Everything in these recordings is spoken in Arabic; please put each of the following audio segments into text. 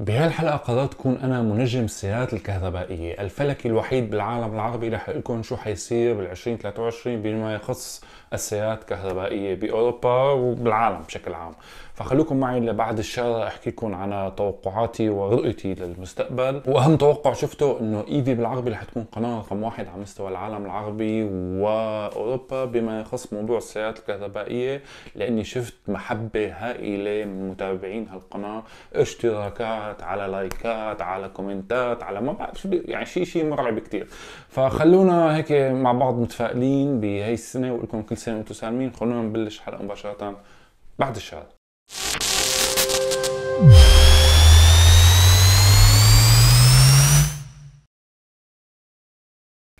بهالحلقة قررت تكون أنا منجم السيارات الكهربائية الفلكي الوحيد بالعالم العربي رح لكم شو حيصير بال 2023 بما يخص السيارات الكهربائية بأوروبا وبالعالم بشكل عام فخلوكم معي لبعد الشهر احكي لكم عن توقعاتي ورؤيتي للمستقبل واهم توقع شفته انه ايفي بالعربي رح تكون قناه رقم واحد على مستوى العالم العربي واوروبا بما يخص موضوع السيارات الكهربائيه لاني شفت محبه هائله من متابعين هالقناه اشتراكات على لايكات على كومنتات على ما بعرف يعني شيء شيء مرعب كثير فخلونا هيك مع بعض متفائلين بهي السنه واقول لكم كل سنه وانتم سالمين خلونا نبلش حلقه مباشره بعد الشهر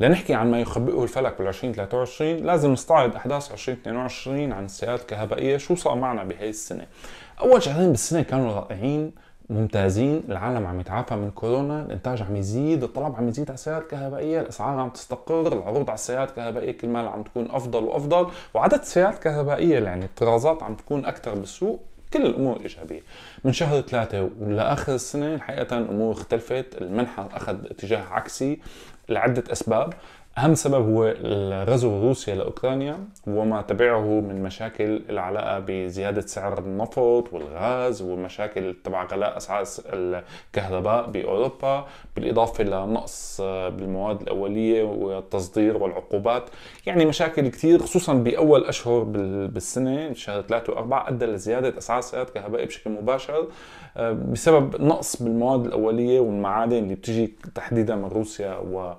لنحكي عن ما يخبئه الفلك بال 2023 لازم نستعرض احداث 2022 عن السيارات الكهربائيه شو صار معنا بهي السنه اول شهرين بالسنه كانوا رائعين ممتازين العالم عم يتعافى من كورونا الانتاج عم يزيد الطلب عم يزيد على السيارات الكهربائيه الاسعار عم تستقر العروض على السيارات الكهربائيه كل ما عم تكون افضل وافضل وعدد السيارات الكهربائيه يعني الطرازات عم تكون اكثر بالسوق كل الامور ايجابيه من شهر ثلاثه ولاخر السنه حقيقه الامور اختلفت المنحة اخذ اتجاه عكسي لعده اسباب أهم سبب هو غزو روسيا لأوكرانيا وما تبعه من مشاكل العلاقة بزيادة سعر النفط والغاز ومشاكل تبع غلاء أسعار الكهرباء بأوروبا بالإضافة لنقص آه، بالمواد الأولية والتصدير والعقوبات يعني مشاكل كثير خصوصا بأول أشهر بالسنة شهر 3 و4 أدى لزيادة أسعار سعر الكهرباء بشكل مباشر آه، بسبب نقص بالمواد الأولية والمعادن اللي بتجي تحديدا من روسيا و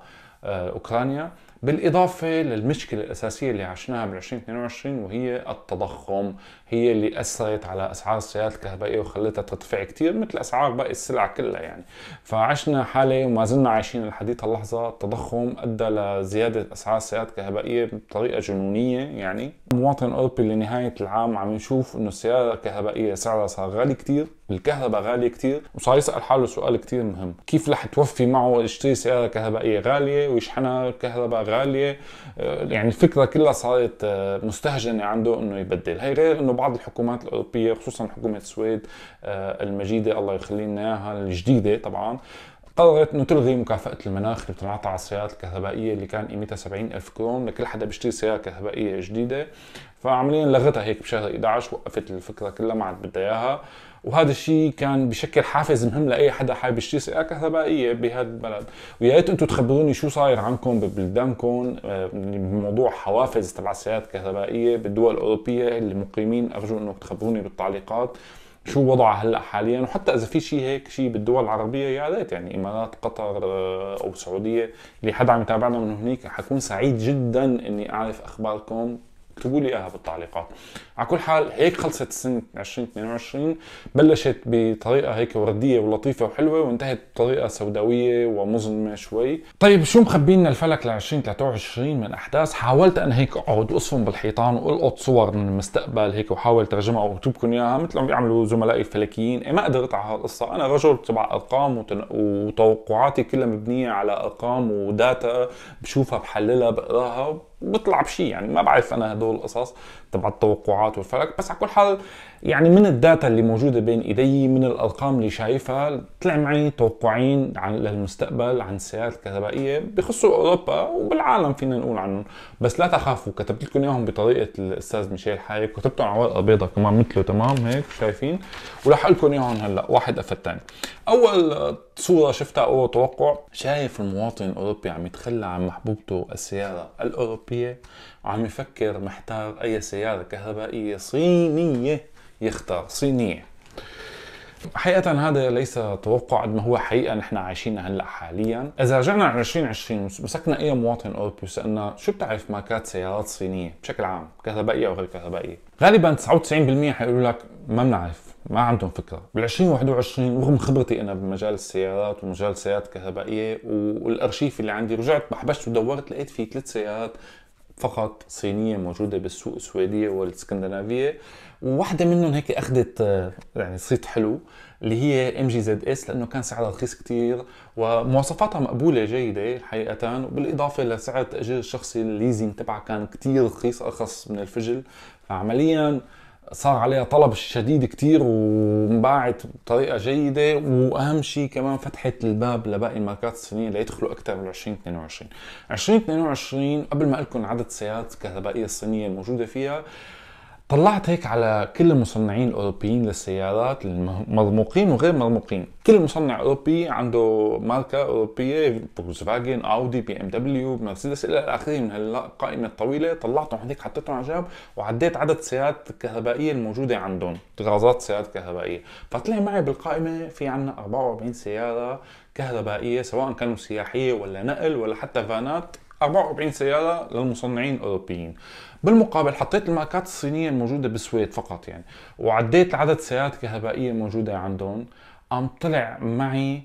آه، اوكرانيا بالاضافه للمشكله الاساسيه اللي عشناها بال 2022 وهي التضخم هي اللي اثرت على اسعار السيارات الكهربائيه وخلتها ترتفع كثير مثل اسعار باقي السلع كلها يعني فعشنا حاله وما زلنا عايشين لحديث اللحظه التضخم ادى لزياده اسعار السيارات الكهربائيه بطريقه جنونيه يعني مواطن اوروبي لنهايه العام عم يشوف انه السياره الكهربائيه سعرها صار غالي كثير الكهرباء غالية كثير وصار يسأل حاله سؤال كثير مهم كيف رح توفي معه يشتري سيارة كهربائية غالية ويشحنها كهرباء غالية يعني الفكرة كلها صارت مستهجنة عنده انه يبدل هي غير انه بعض الحكومات الاوروبيه خصوصا حكومه السويد آه، المجيده الله يخلينا الجديده طبعا قررت انه تلغي مكافاه المناخ اللي بتنعطى على السيارات الكهربائيه اللي كان قيمتها 70 الف كرون لكل حدا بيشتري سياره كهربائيه جديده فعمليا لغتها هيك بشهر 11 وقفت الفكره كلها ما عاد بدها اياها وهذا الشيء كان بشكل حافز مهم لاي حدا حابب يشتري سياره كهربائيه بهذا البلد ويا ريت انتم تخبروني شو صاير عنكم ببلدانكم آه، بموضوع حوافز تبع السيارات الكهربائيه بالدول الاوروبيه المقيمين ارجو انكم تخبروني بالتعليقات شو وضعها هلا حاليا وحتى اذا في شيء هيك شيء بالدول العربيه يا ريت يعني امارات قطر آه، او السعوديه اللي حدا عم يتابعنا من هنيك حكون سعيد جدا اني اعرف اخباركم اكتبوا لي اياها بالتعليقات على كل حال هيك خلصت سنه 2022 بلشت بطريقه هيك ورديه ولطيفه وحلوه وانتهت بطريقه سوداويه ومظلمه شوي طيب شو مخبينا الفلك ل 2023 من احداث حاولت انا هيك اقعد اصفن بالحيطان والقط صور من المستقبل هيك وحاول اترجمها واكتبكم اياها مثل ما بيعملوا زملائي الفلكيين إيه، ما قدرت على هالقصه انا رجل تبع ارقام وتن... وتوقعاتي كلها مبنيه على ارقام وداتا بشوفها بحللها بقراها بيطلع بشيء يعني ما بعرف انا هدول القصص تبع التوقعات والفلك بس على كل حال يعني من الداتا اللي موجوده بين ايدي من الارقام اللي شايفها طلع معي توقعين عن للمستقبل عن السيارات الكهربائيه بخصوا اوروبا وبالعالم فينا نقول عنهم بس لا تخافوا كتبت لكم اياهم بطريقه الاستاذ ميشيل حايك كتبتهم على ورقه بيضاء كمان مثله تمام هيك شايفين وراح اقول لكم اياهم هلا واحد قفل الثاني اول صوره شفتها اول توقع شايف المواطن الاوروبي عم يتخلى عن محبوبته السياره الاوروبيه عم يفكر محتار أي سيارة كهربائية صينية يختار صينية حقيقة هذا ليس توقع قد ما هو حقيقة نحن عايشينها هلا حاليا، إذا رجعنا على 2020 مسكنا أي مواطن أوروبي وسألنا شو بتعرف ماركات سيارات صينية بشكل عام كهربائية أو غير كهربائية، غالبا 99% حيقولوا لك ما بنعرف ما عندهم فكرة، بال 2021 رغم خبرتي أنا بمجال السيارات ومجال السيارات الكهربائية والأرشيف اللي عندي رجعت بحبشت ودورت لقيت في ثلاث سيارات فقط صينية موجودة بالسوق السويدية والاسكندنافية وواحدة منهم هيك اخذت آه، يعني صيت حلو اللي هي ام جي زد اس لانه كان سعرها رخيص كتير ومواصفاتها مقبولة جيدة حقيقة وبالاضافه لسعر التأجير الشخصي الليزنج تبعها كان كتير رخيص ارخص من الفجل فعمليا صار عليها طلب شديد كتير وانباعت بطريقة جيدة وأهم شيء كمان فتحت الباب لباقي الماركات الصينية ليدخلوا أكثر بال 2022 2022 قبل ما أقول لكم عدد السيارات الكهربائية الصينية الموجودة فيها طلعت هيك على كل المصنعين الاوروبيين للسيارات المرموقين وغير مرموقين كل مصنع اوروبي عنده ماركه اوروبيه فولكسفاجن اودي بي ام دبليو مرسيدس الى اخره من هالقائمه الطويله طلعتهم هذيك حطيتهم على جنب وعديت عدد السيارات الكهربائيه الموجوده عندهم غازات سيارات كهربائيه فطلع معي بالقائمه في عندنا 44 سياره كهربائيه سواء كانوا سياحيه ولا نقل ولا حتى فانات 44 سياره للمصنعين الاوروبيين بالمقابل حطيت الماركات الصينيه الموجوده بالسويد فقط يعني وعديت عدد السيارات الكهربائيه الموجوده عندهم قام طلع معي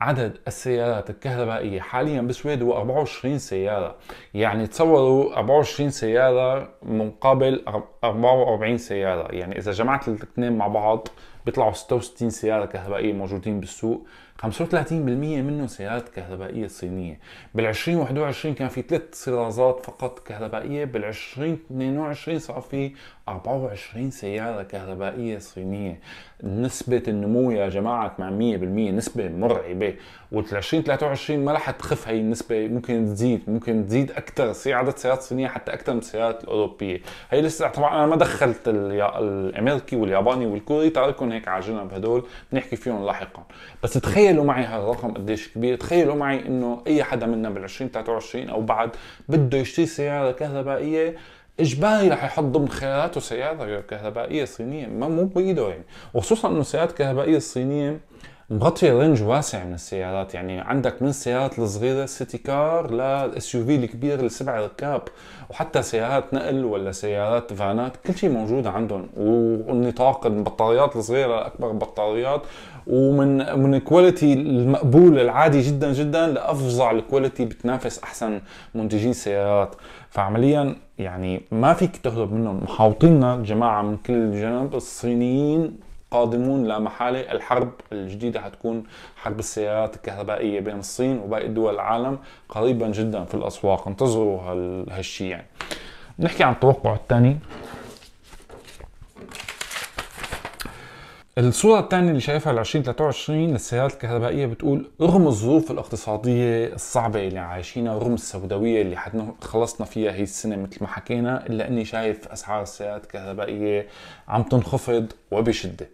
عدد السيارات الكهربائية حاليا بالسويد هو 24 سيارة يعني تصوروا 24 سيارة مقابل 44 سيارة يعني إذا جمعت الاثنين مع بعض بيطلعوا 66 سياره كهربائيه موجودين بالسوق 35% منهم سيارات كهربائيه صينيه بال 2021 كان في ثلاث طرازات فقط كهربائيه بال 2022 صار في 24 سياره كهربائيه صينيه نسبه النمو يا جماعه 800% نسبه مرعبه وال 20 23 ما رح تخف هي النسبه ممكن تزيد ممكن تزيد اكثر تصير عدد سيارات صينيه حتى اكثر من السيارات الاوروبيه هي لسه طبعا انا ما دخلت الامريكي والياباني والكوري تاركهم هيك على جنب هدول بنحكي فيهم لاحقا بس تخيلوا معي هالرقم قديش كبير تخيلوا معي انه اي حدا منا بال 20 23 او بعد بده يشتري سياره كهربائيه اجباري رح يحط ضمن خياراته سياره كهربائيه صينيه ما مو بايده يعني وخصوصا انه السيارات الكهربائيه الصينيه مغطيه رينج واسع من السيارات يعني عندك من السيارات الصغيره سيتي كار للاس يو في الكبير لسبع ركاب وحتى سيارات نقل ولا سيارات فانات كل شيء موجود عندهم والنطاق البطاريات الصغيره لاكبر بطاريات ومن من الكواليتي المقبول العادي جدا جدا لافظع الكواليتي بتنافس احسن منتجين سيارات فعمليا يعني ما فيك تهرب منهم محاوطيننا جماعه من كل جنب الصينيين قادمون لا محالة الحرب الجديدة حتكون حرب السيارات الكهربائية بين الصين وباقي دول العالم قريبا جدا في الأسواق انتظروا هالشي يعني نحكي عن التوقع الثاني الصورة الثانية اللي شايفها ل 2023 للسيارات الكهربائية بتقول رغم الظروف الاقتصادية الصعبة اللي عايشينها رغم السوداوية اللي حدنا خلصنا فيها هي السنة مثل ما حكينا إلا إني شايف أسعار السيارات الكهربائية عم تنخفض وبشدة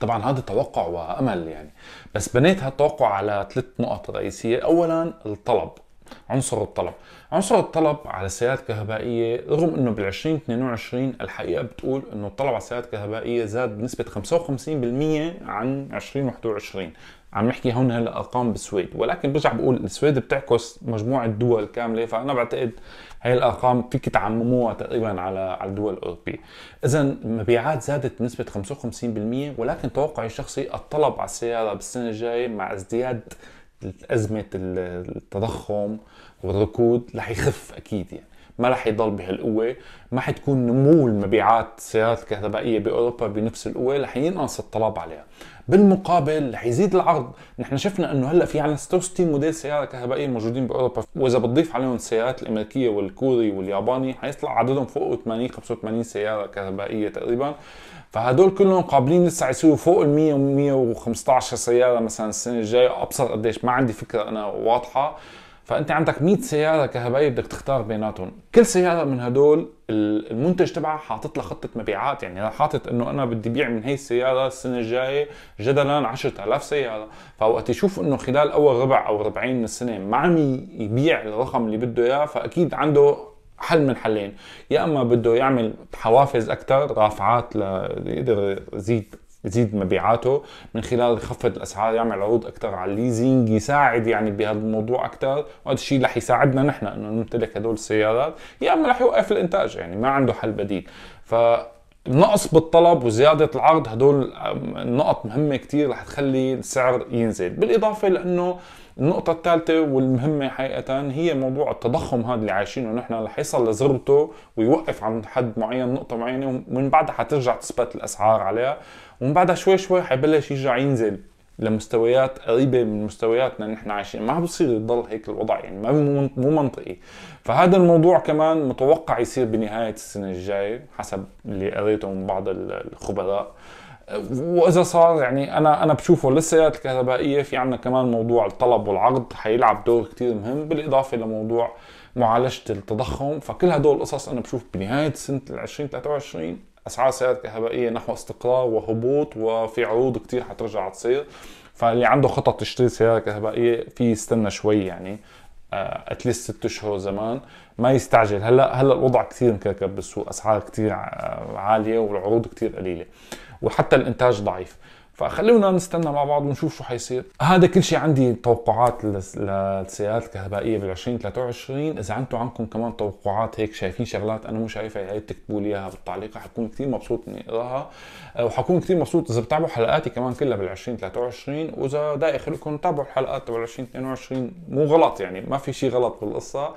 طبعا هذا توقع وامل يعني بس بنيت هالتوقع على ثلاث نقط رئيسيه اولا الطلب عنصر الطلب عنصر الطلب على السيارات الكهربائية رغم انه بال 2022 الحقيقة بتقول انه الطلب على السيارات الكهربائية زاد بنسبة 55% عن 2021 عم نحكي هون هلا ارقام بالسويد ولكن برجع بقول السويد بتعكس مجموعه دول كامله فانا بعتقد هاي الارقام فيك تعمموها تقريبا على على الدول الاوروبيه اذا المبيعات زادت بنسبه 55% ولكن توقعي الشخصي الطلب على السياره بالسنه الجايه مع ازدياد ازمه التضخم والركود رح يخف اكيد يعني ما رح يضل بهالقوة ما حتكون نمو المبيعات السيارات الكهربائية بأوروبا بنفس القوة رح ينقص الطلب عليها بالمقابل رح يزيد العرض نحن شفنا انه هلا في عنا 66 موديل سياره كهربائيه موجودين باوروبا واذا بتضيف عليهم السيارات الامريكيه والكوري والياباني حيطلع عددهم فوق 80 85 سياره كهربائيه تقريبا فهدول كلهم قابلين لسه يصيروا فوق ال 100 115 سياره مثلا السنه الجايه ابصر قديش ما عندي فكره انا واضحه فانت عندك 100 سياره كهبايه بدك تختار بيناتهم كل سياره من هدول المنتج تبعها حاطط لها خطه مبيعات يعني حاطط انه انا بدي بيع من هي السياره السنه الجايه جدلا 10000 سياره فوقت يشوف انه خلال اول ربع او ربعين من السنه ما عم يبيع الرقم اللي بده اياه فاكيد عنده حل من حلين يا اما بده يعمل حوافز اكثر رافعات ليقدر يزيد يزيد مبيعاته من خلال يخفض الاسعار يعمل عروض اكثر على الليزنج يساعد يعني بهذا الموضوع اكثر وهذا الشيء رح يساعدنا نحن انه نمتلك هدول السيارات يا اما رح يوقف الانتاج يعني ما عنده حل بديل ف النقص بالطلب وزيادة العرض هدول نقط مهمة كتير رح تخلي السعر ينزل بالإضافة لأنه النقطة الثالثة والمهمة حقيقة هي موضوع التضخم هذا اللي عايشينه نحن رح يصل لذروته ويوقف عند حد معين نقطة معينة ومن بعدها حترجع تثبت الأسعار عليها ومن بعدها شوي شوي حيبلش يرجع ينزل لمستويات قريبه من مستوياتنا اللي نحن عايشين ما بصير يضل هيك الوضع يعني ما مو منطقي فهذا الموضوع كمان متوقع يصير بنهايه السنه الجايه حسب اللي قريته من بعض الخبراء واذا صار يعني انا انا بشوفه للسيارات الكهربائيه في عندنا كمان موضوع الطلب والعرض حيلعب دور كتير مهم بالاضافه لموضوع معالجه التضخم فكل هدول القصص انا بشوف بنهايه سنه 2023 اسعار سيارات كهربائيه نحو استقرار وهبوط وفي عروض كثير حترجع تصير فاللي عنده خطط تشتري سياره كهربائيه في يستنى شوي يعني اتليست آه، ست اشهر زمان ما يستعجل هلا هلا الوضع كثير مكركب بالسوق اسعار كثير آه، عاليه والعروض كثير قليله وحتى الانتاج ضعيف فخلونا نستنى مع بعض ونشوف شو حيصير هذا كل شيء عندي توقعات للسيارات الكهربائية بال 2023 اذا عندكم عندكم كمان توقعات هيك شايفين شغلات انا مو شايفها يا ريت تكتبوا لي اياها بالتعليق حكون كثير مبسوط اني اقراها أه، وحكون كثير مبسوط اذا بتابعوا حلقاتي كمان كلها بال 2023 واذا دايخلكم تابعوا الحلقات تبع 2022 مو غلط يعني ما في شيء غلط بالقصة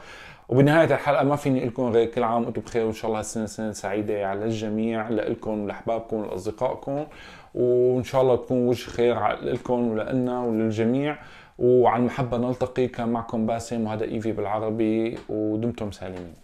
وبنهايه الحلقه ما فيني لكم غير كل عام وانتم بخير وان شاء الله السنه سنه سعيده على الجميع لكم ولاحبابكم ولاصدقائكم وان شاء الله تكون وجه خير لكم ولنا وللجميع وعن محبه نلتقي كان معكم باسم وهذا ايفي بالعربي ودمتم سالمين